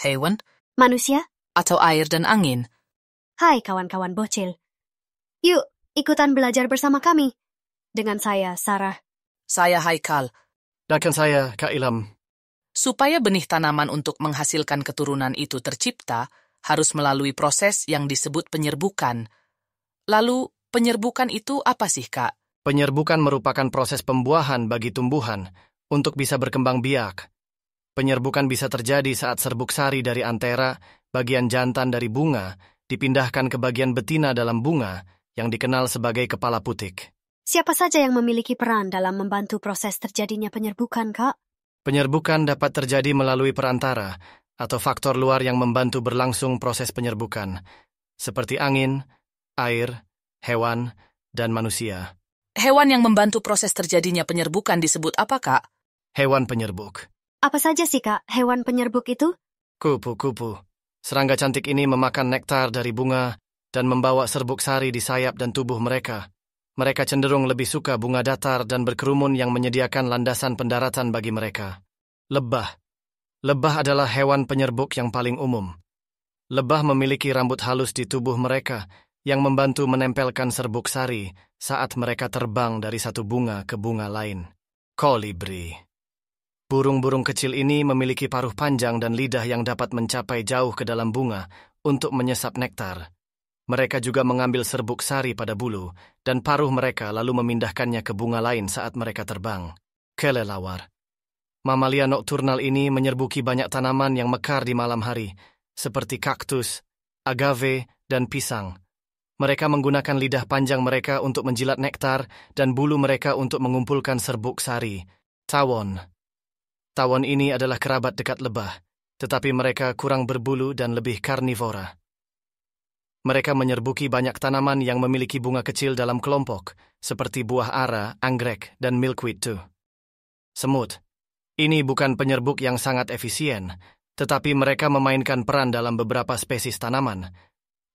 hewan, manusia, atau air dan angin. Hai kawan-kawan bocil. Yuk, ikutan belajar bersama kami. Dengan saya, Sarah. Saya Haikal. Dengan saya, Kak Ilham. Supaya benih tanaman untuk menghasilkan keturunan itu tercipta, harus melalui proses yang disebut penyerbukan. Lalu, penyerbukan itu apa sih, Kak? Penyerbukan merupakan proses pembuahan bagi tumbuhan untuk bisa berkembang biak. Penyerbukan bisa terjadi saat serbuk sari dari antera, bagian jantan dari bunga, dipindahkan ke bagian betina dalam bunga yang dikenal sebagai kepala putik. Siapa saja yang memiliki peran dalam membantu proses terjadinya penyerbukan, Kak? Penyerbukan dapat terjadi melalui perantara atau faktor luar yang membantu berlangsung proses penyerbukan, seperti angin, air, hewan, dan manusia. Hewan yang membantu proses terjadinya penyerbukan disebut apa, Kak? Hewan penyerbuk. Apa saja sih, Kak, hewan penyerbuk itu? Kupu-kupu. Serangga cantik ini memakan nektar dari bunga dan membawa serbuk sari di sayap dan tubuh mereka. Mereka cenderung lebih suka bunga datar dan berkerumun yang menyediakan landasan pendaratan bagi mereka. Lebah. Lebah adalah hewan penyerbuk yang paling umum. Lebah memiliki rambut halus di tubuh mereka yang membantu menempelkan serbuk sari saat mereka terbang dari satu bunga ke bunga lain. Kolibri. Burung-burung kecil ini memiliki paruh panjang dan lidah yang dapat mencapai jauh ke dalam bunga untuk menyesap nektar. Mereka juga mengambil serbuk sari pada bulu, dan paruh mereka lalu memindahkannya ke bunga lain saat mereka terbang. Kelelawar. Mamalia nokturnal ini menyerbuki banyak tanaman yang mekar di malam hari, seperti kaktus, agave, dan pisang. Mereka menggunakan lidah panjang mereka untuk menjilat nektar dan bulu mereka untuk mengumpulkan serbuk sari, tawon, Tawon ini adalah kerabat dekat lebah, tetapi mereka kurang berbulu dan lebih karnivora. Mereka menyerbuki banyak tanaman yang memiliki bunga kecil dalam kelompok, seperti buah ara, anggrek, dan milkweed too. Semut. Ini bukan penyerbuk yang sangat efisien, tetapi mereka memainkan peran dalam beberapa spesies tanaman.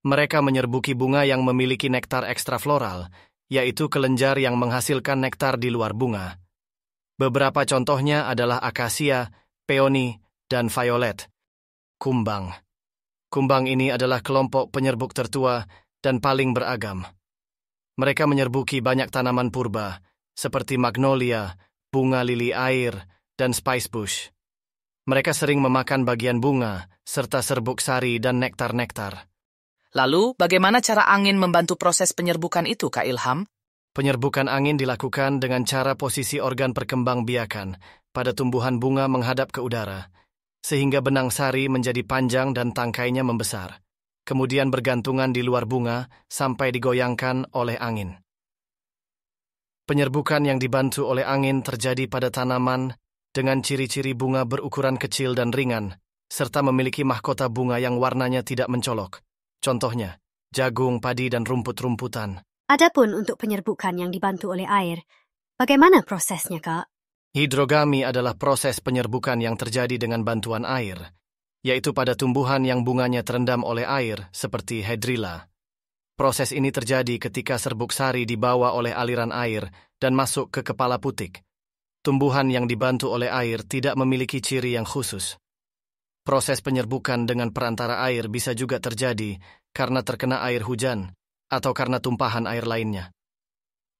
Mereka menyerbuki bunga yang memiliki nektar ekstra yaitu kelenjar yang menghasilkan nektar di luar bunga. Beberapa contohnya adalah akasia, peony, dan violet. Kumbang. Kumbang ini adalah kelompok penyerbuk tertua dan paling beragam. Mereka menyerbuki banyak tanaman purba, seperti magnolia, bunga lili air, dan spice bush. Mereka sering memakan bagian bunga, serta serbuk sari dan nektar-nektar. Lalu, bagaimana cara angin membantu proses penyerbukan itu, Kak Ilham? Penyerbukan angin dilakukan dengan cara posisi organ perkembangbiakan pada tumbuhan bunga menghadap ke udara, sehingga benang sari menjadi panjang dan tangkainya membesar, kemudian bergantungan di luar bunga sampai digoyangkan oleh angin. Penyerbukan yang dibantu oleh angin terjadi pada tanaman dengan ciri-ciri bunga berukuran kecil dan ringan, serta memiliki mahkota bunga yang warnanya tidak mencolok. Contohnya, jagung, padi, dan rumput-rumputan. Adapun untuk penyerbukan yang dibantu oleh air, bagaimana prosesnya, Kak? Hidrogami adalah proses penyerbukan yang terjadi dengan bantuan air, yaitu pada tumbuhan yang bunganya terendam oleh air seperti hydrilla. Proses ini terjadi ketika serbuk sari dibawa oleh aliran air dan masuk ke kepala putik. Tumbuhan yang dibantu oleh air tidak memiliki ciri yang khusus. Proses penyerbukan dengan perantara air bisa juga terjadi karena terkena air hujan, atau karena tumpahan air lainnya.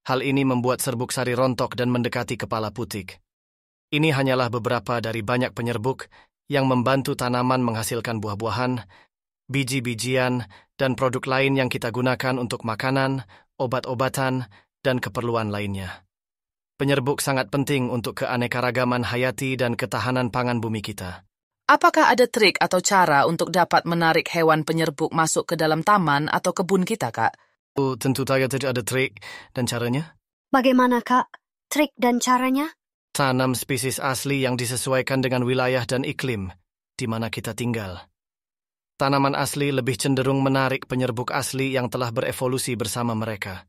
Hal ini membuat serbuk sari rontok dan mendekati kepala putik. Ini hanyalah beberapa dari banyak penyerbuk yang membantu tanaman menghasilkan buah-buahan, biji-bijian, dan produk lain yang kita gunakan untuk makanan, obat-obatan, dan keperluan lainnya. Penyerbuk sangat penting untuk keanekaragaman hayati dan ketahanan pangan bumi kita. Apakah ada trik atau cara untuk dapat menarik hewan penyerbuk masuk ke dalam taman atau kebun kita, Kak? Oh, tentu saja ada trik dan caranya. Bagaimana, Kak? Trik dan caranya? Tanam spesies asli yang disesuaikan dengan wilayah dan iklim di mana kita tinggal. Tanaman asli lebih cenderung menarik penyerbuk asli yang telah berevolusi bersama mereka.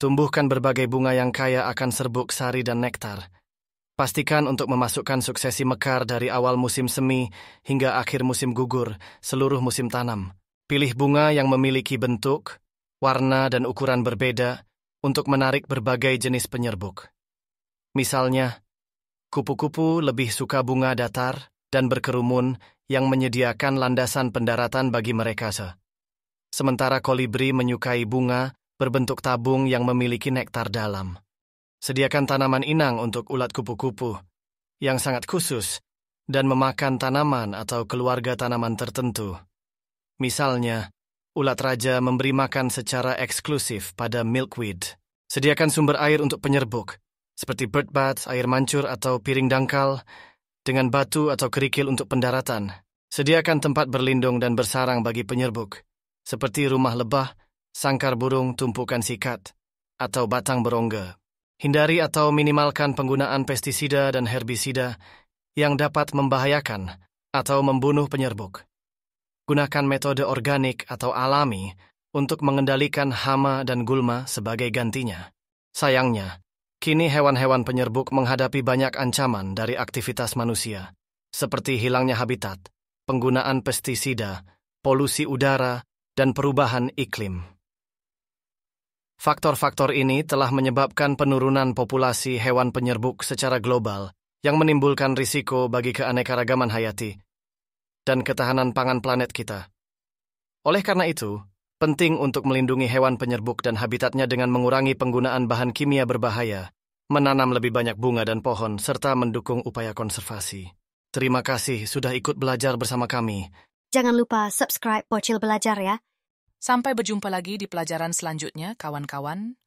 Tumbuhkan berbagai bunga yang kaya akan serbuk sari dan nektar Pastikan untuk memasukkan suksesi mekar dari awal musim semi hingga akhir musim gugur, seluruh musim tanam. Pilih bunga yang memiliki bentuk, warna, dan ukuran berbeda untuk menarik berbagai jenis penyerbuk. Misalnya, kupu-kupu lebih suka bunga datar dan berkerumun yang menyediakan landasan pendaratan bagi mereka. Sementara kolibri menyukai bunga berbentuk tabung yang memiliki nektar dalam. Sediakan tanaman inang untuk ulat kupu-kupu, yang sangat khusus, dan memakan tanaman atau keluarga tanaman tertentu. Misalnya, ulat raja memberi makan secara eksklusif pada milkweed. Sediakan sumber air untuk penyerbuk, seperti bird bath, air mancur atau piring dangkal, dengan batu atau kerikil untuk pendaratan. Sediakan tempat berlindung dan bersarang bagi penyerbuk, seperti rumah lebah, sangkar burung tumpukan sikat, atau batang berongga. Hindari atau minimalkan penggunaan pestisida dan herbisida yang dapat membahayakan atau membunuh penyerbuk. Gunakan metode organik atau alami untuk mengendalikan hama dan gulma sebagai gantinya. Sayangnya, kini hewan-hewan penyerbuk menghadapi banyak ancaman dari aktivitas manusia, seperti hilangnya habitat, penggunaan pestisida, polusi udara, dan perubahan iklim. Faktor-faktor ini telah menyebabkan penurunan populasi hewan penyerbuk secara global yang menimbulkan risiko bagi keanekaragaman hayati dan ketahanan pangan planet kita. Oleh karena itu, penting untuk melindungi hewan penyerbuk dan habitatnya dengan mengurangi penggunaan bahan kimia berbahaya, menanam lebih banyak bunga dan pohon, serta mendukung upaya konservasi. Terima kasih sudah ikut belajar bersama kami. Jangan lupa subscribe Pocil Belajar ya. Sampai berjumpa lagi di pelajaran selanjutnya, kawan-kawan.